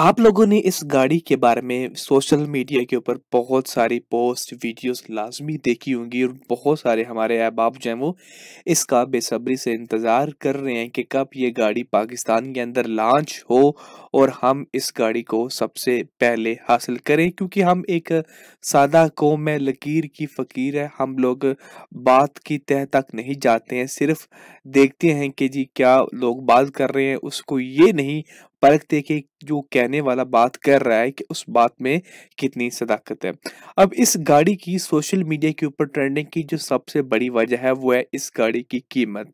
आप लोगों ने इस गाड़ी के बारे में सोशल मीडिया के ऊपर बहुत सारी पोस्ट वीडियोस लाजमी देखी होंगी और बहुत सारे हमारे अहबाब जो हैं वो इसका बेसब्री से इंतज़ार कर रहे हैं कि कब ये गाड़ी पाकिस्तान के अंदर लॉन्च हो और हम इस गाड़ी को सबसे पहले हासिल करें क्योंकि हम एक सादा कौम है लकीर की फ़कीर है हम लोग बात की तह तक नहीं जाते हैं सिर्फ देखते हैं कि जी क्या लोग बात कर रहे हैं उसको ये नहीं परखते कि जो कह कहने वाला बात कर रहा है कि उस बात में कितनी सदाकत है अब इस गाड़ी की सोशल मीडिया के ऊपर ट्रेंडिंग की जो सबसे बड़ी वजह है वो है इस गाड़ी की कीमत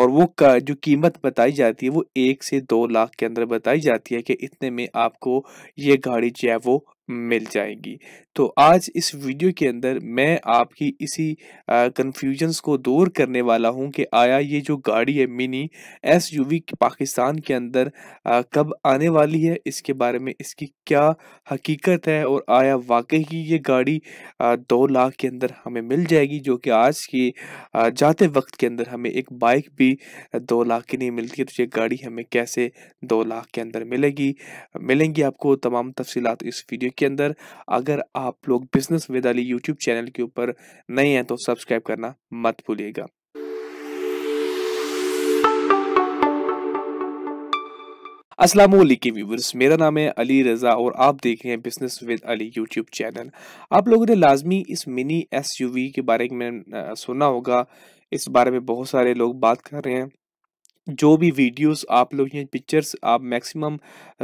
और वो का जो कीमत बताई जाती है वो एक से दो लाख के अंदर बताई जाती है कि इतने में आपको ये गाड़ी जो है वो मिल जाएगी तो आज इस वीडियो के अंदर मैं आपकी इसी कन्फ्यूजन्स को दूर करने वाला हूं कि आया ये जो गाड़ी है मिनी एस पाकिस्तान के अंदर आ, कब आने वाली है इसके बारे में इसकी क्या हकीकत है और आया वाकई ही ये गाड़ी आ, दो लाख के अंदर हमें मिल जाएगी जो कि आज की आ, जाते वक्त के अंदर हमें एक बाइक भी दो लाख की नहीं मिलती है तो ये गाड़ी हमें कैसे दो लाख के अंदर मिलेगी मिलेंगी आपको तमाम तफसीत इस वीडियो के अंदर अगर आप आप लोग business with Ali YouTube channel के ऊपर नए हैं तो सब्सक्राइब करना मत भूलिएगा असलम व्यूवर्स मेरा नाम है अली रज़ा और आप देख रहे हैं business with Ali YouTube channel आप लोगों ने लाजमी इस मिनी एसयूवी के बारे में सुना होगा इस बारे में बहुत सारे लोग बात कर रहे हैं जो भी वीडियोस आप लोग या पिक्चर्स आप मैक्सिमम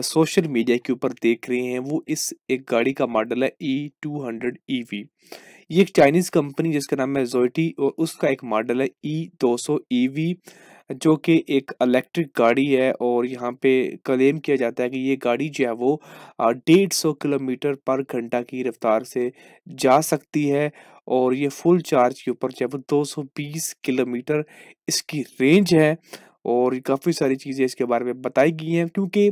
सोशल मीडिया के ऊपर देख रहे हैं वो इस एक गाड़ी का मॉडल है E two hundred E V ये एक चाइनीज़ कंपनी जिसका नाम है जोइटी और उसका एक मॉडल है ई दो सौ ई वी जो कि एक इलेक्ट्रिक गाड़ी है और यहाँ पे क्लेम किया जाता है कि ये गाड़ी जो है वो डेढ़ सौ किलोमीटर पर घंटा की रफ्तार से जा सकती है और ये फुल चार्ज के ऊपर जो है वो दो सौ बीस किलोमीटर इसकी रेंज है और काफ़ी सारी चीज़ें इसके बारे में बताई गई हैं क्योंकि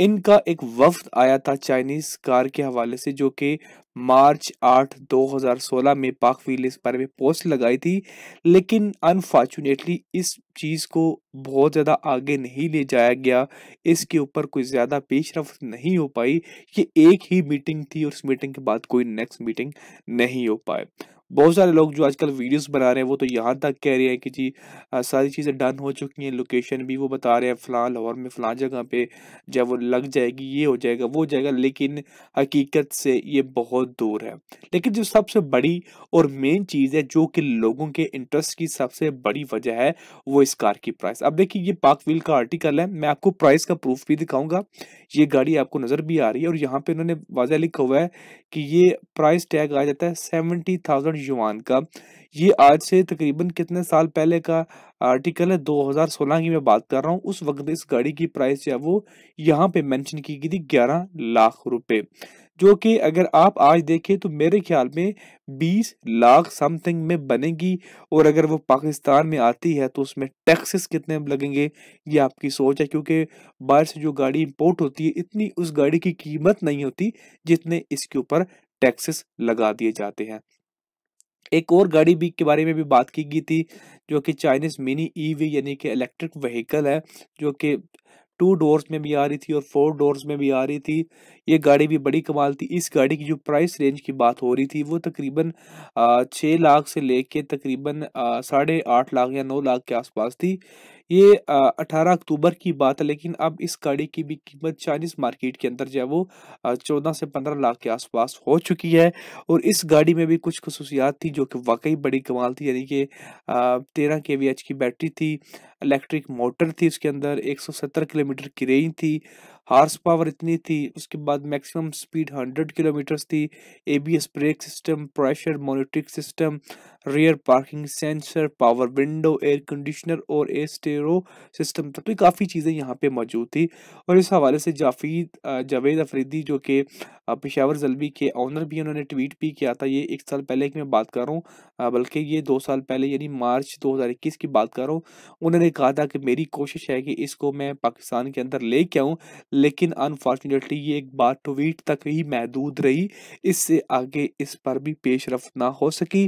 इनका एक वफद आया था चाइनीज़ कार के हवाले से जो कि मार्च 8 2016 में पाक फील इस बारे में पोस्ट लगाई थी लेकिन अनफॉर्चुनेटली इस चीज़ को बहुत ज़्यादा आगे नहीं ले जाया गया इसके ऊपर कोई ज़्यादा पेशरफ नहीं हो पाई ये एक ही मीटिंग थी और उस मीटिंग के बाद कोई नेक्स्ट मीटिंग नहीं हो पाए बहुत सारे लोग जो आजकल वीडियोस बना रहे हैं वो तो यहाँ तक कह रहे हैं कि जी आ, सारी चीज़ें डन हो चुकी हैं लोकेशन भी वो बता रहे हैं फ़लाँ लाहौर में फ़लाँ जगह पे जब वो लग जाएगी ये हो जाएगा वो हो जाएगा लेकिन हकीकत से ये बहुत दूर है लेकिन जो सबसे बड़ी और मेन चीज़ है जो कि लोगों के इंटरेस्ट की सबसे बड़ी वजह है वो इस कार की प्राइस अब देखिए ये पार्क व्हील का आर्टिकल है मैं आपको प्राइस का प्रूफ भी दिखाऊंगा ये गाड़ी आपको नज़र भी आ रही है और यहाँ पे इन्होंने वाजह लिखा हुआ है कि ये प्राइस टैग आ जाता है सेवेंटी थाउजेंड युवान का ये आज से तकरीबन कितने साल पहले का आर्टिकल है 2016 की मैं बात कर रहा हूँ उस वक्त इस गाड़ी की प्राइस या वो यहाँ पे मेंशन की गई थी 11 लाख रुपए जो कि अगर आप आज देखें तो मेरे ख्याल में 20 लाख समथिंग में बनेगी और अगर वो पाकिस्तान में आती है तो उसमें टैक्सेस कितने लगेंगे ये आपकी सोच है क्योंकि बाहर से जो गाड़ी इम्पोर्ट होती है इतनी उस गाड़ी की कीमत नहीं होती जितने इसके ऊपर टैक्सेस लगा दिए जाते हैं एक और गाड़ी भी के बारे में भी बात की गई थी जो कि चाइनीज मिनी ईवी यानी कि इलेक्ट्रिक व्हीकल है जो कि टू डोर्स में भी आ रही थी और फोर डोर्स में भी आ रही थी ये गाड़ी भी बड़ी कमाल थी इस गाड़ी की जो प्राइस रेंज की बात हो रही थी वो तकरीबन छः लाख से ले कर तकरीबन साढ़े आठ लाख या नौ लाख के आसपास थी ये अठारह अक्टूबर की बात है लेकिन अब इस गाड़ी की भी कीमत चाइनीज़ मार्केट के अंदर जो है वो चौदह से पंद्रह लाख के आसपास हो चुकी है और इस गाड़ी में भी कुछ खसूसियात थी जो कि वाकई बड़ी कमाल थी यानी कि तेरह के वी एच की बैटरी थी इलेक्ट्रिक मोटर थी उसके अंदर एक सौ सत्तर किलोमीटर की रेंज थी हार्स पावर इतनी थी उसके बाद मैक्सिमम स्पीड हंड्रेड किलोमीटर्स थी ABS brake system pressure monitoring system rear parking sensor power window air conditioner और ए स्टेरो सिस्टम तक तो काफ़ी चीज़ें यहाँ पे मौजूद थी और इस हवाले से जाफीद जावेद अफरीदी जो कि पेशावर जलवी के ऑनर भी उन्होंने ट्वीट भी किया था ये एक साल पहले की मैं बात कर रहा हूँ बल्कि ये दो साल पहले यानी मार्च 2021 की बात कर रहा हूँ उन्होंने कहा था कि मेरी कोशिश है कि इसको मैं पाकिस्तान के अंदर ले के आऊँ लेकिन अनफॉर्चुनेटली ये एक बार ट्वीट तो तक ही महदूद रही इससे आगे इस पर भी पेशरफ ना हो सकी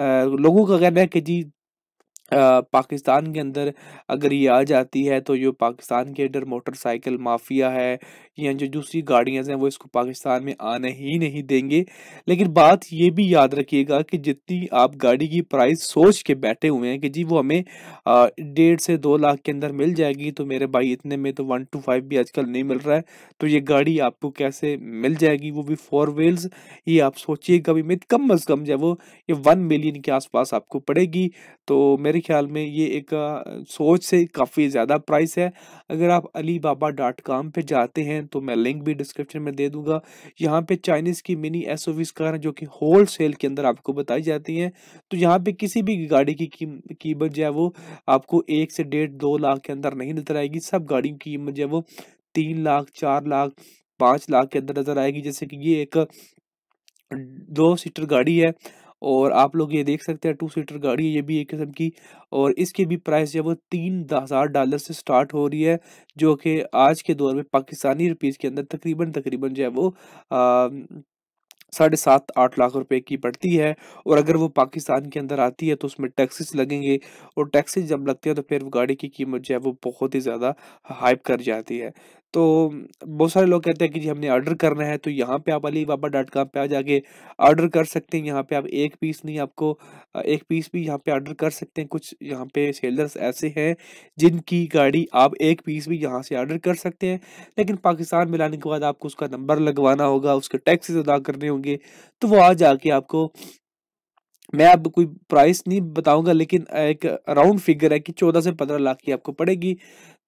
आ, लोगों का कहना है कि जी पाकिस्तान के अंदर अगर ये आ जाती है तो ये पाकिस्तान के अंदर मोटरसाइकिल माफिया है या जो दूसरी गाड़ियाँ हैं वो इसको पाकिस्तान में आने ही नहीं देंगे लेकिन बात ये भी याद रखिएगा कि जितनी आप गाड़ी की प्राइस सोच के बैठे हुए हैं कि जी वो हमें डेढ़ से दो लाख के अंदर मिल जाएगी तो मेरे भाई इतने में तो वन टू फाइव भी आजकल नहीं मिल रहा है तो ये गाड़ी आपको कैसे मिल जाएगी वो भी फोर व्हील्स ये आप सोचिएगा भी कम अज़ कम जो वो ये वन मिलियन के आसपास आपको पड़ेगी तो मेरे मेरे ख्याल में ये एक सोच से काफ़ी ज़्यादा प्राइस है अगर आप अली बाबा डॉट कॉम पर जाते हैं तो मैं लिंक भी डिस्क्रिप्शन में दे दूंगा यहाँ पे चाइनीज़ की मिनी एस ओ कार जो कि होल सेल के अंदर आपको बताई जाती हैं तो यहाँ पे किसी भी गाड़ी की कीमत जो है वो आपको एक से डेढ़ दो लाख के अंदर नहीं नजर आएगी सब गाड़ियों की कीमत जो है वो तीन लाख चार लाख पाँच लाख के अंदर नज़र आएगी जैसे कि ये एक दो सीटर गाड़ी है और आप लोग ये देख सकते हैं टू सीटर गाड़ी है ये भी एक किस्म की और इसकी भी प्राइस जो है वो तीन हज़ार डॉलर से स्टार्ट हो रही है जो कि आज के दौर में पाकिस्तानी रुपीज़ के अंदर तकरीबन तकरीबन जो है वो साढ़े सात आठ लाख रुपए की पड़ती है और अगर वो पाकिस्तान के अंदर आती है तो उसमें टैक्सेस लगेंगे और टैक्सेस जब लगते हैं तो फिर वो गाड़ी की कीमत जो है वो बहुत ही ज़्यादा हाइप कर जाती है तो बहुत सारे लोग कहते हैं कि जी हमने ऑर्डर करना है तो यहाँ पे आप अली बाबा डॉट कॉम पर आ जाके ऑर्डर कर सकते हैं यहाँ पे आप एक पीस नहीं आपको एक पीस भी यहाँ पे ऑर्डर कर सकते हैं कुछ यहाँ पे सेलर्स ऐसे हैं जिनकी गाड़ी आप एक पीस भी यहाँ से ऑर्डर कर सकते हैं लेकिन पाकिस्तान में लाने के बाद आपको उसका नंबर लगवाना होगा उसके टैक्सेस अदा करने होंगे तो वो आ जाके आपको मैं अब कोई प्राइस नहीं बताऊंगा लेकिन एक अराउंड फिगर है कि चौदह से पंद्रह लाख की आपको पड़ेगी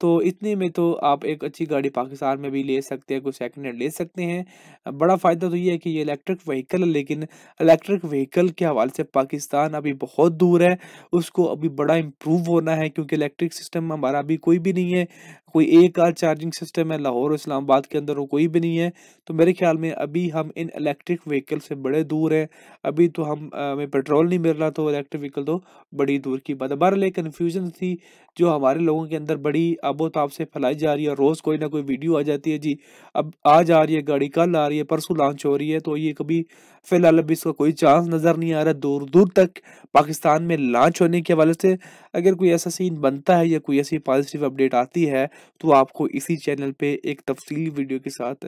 तो इतने में तो आप एक अच्छी गाड़ी पाकिस्तान में भी ले सकते हैं कुछ सेकेंड हैंड ले सकते हैं बड़ा फ़ायदा तो ये है कि ये इलेक्ट्रिक व्हीकल है लेकिन इलेक्ट्रिक व्हीकल के हवाले से पाकिस्तान अभी बहुत दूर है उसको अभी बड़ा इम्प्रूव होना है क्योंकि इलेक्ट्रिक सिस्टम हमारा अभी कोई भी नहीं है कोई एक आर चार्जिंग सिस्टम है लाहौर और इस्लामाबाद के अंदर वो कोई भी नहीं है तो मेरे ख्याल में अभी हम इन इलेक्ट्रिक व्हीकल से बड़े दूर हैं अभी तो हम हमें पेट्रोल नहीं मिल रहा तो इलेक्ट्रिक व्हीकल तो बड़ी दूर की बात बहर एक कन्फ्यूजन थी जो हमारे लोगों के अंदर बड़ी आबोताब से फैलाई जा रही है रोज़ कोई ना कोई वीडियो आ जाती है जी अब आज आ रही है गाड़ी कल आ रही है परसों लॉन्च हो रही है तो ये कभी फिलहाल अभी इसका कोई चांस नज़र नहीं आ रहा दूर दूर तक पाकिस्तान में लॉन्च होने के हवाले से अगर कोई ऐसा सीन बनता है या कोई ऐसी पॉजिटिव अपडेट आती है तो आपको इसी चैनल पे एक तफसीली वीडियो के साथ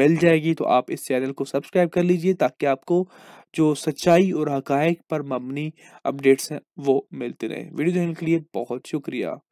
मिल जाएगी तो आप इस चैनल को सब्सक्राइब कर लीजिए ताकि आपको जो सच्चाई और हक पर मबनी अपडेट्स हैं वो मिलते रहे वीडियो देखने के लिए बहुत शुक्रिया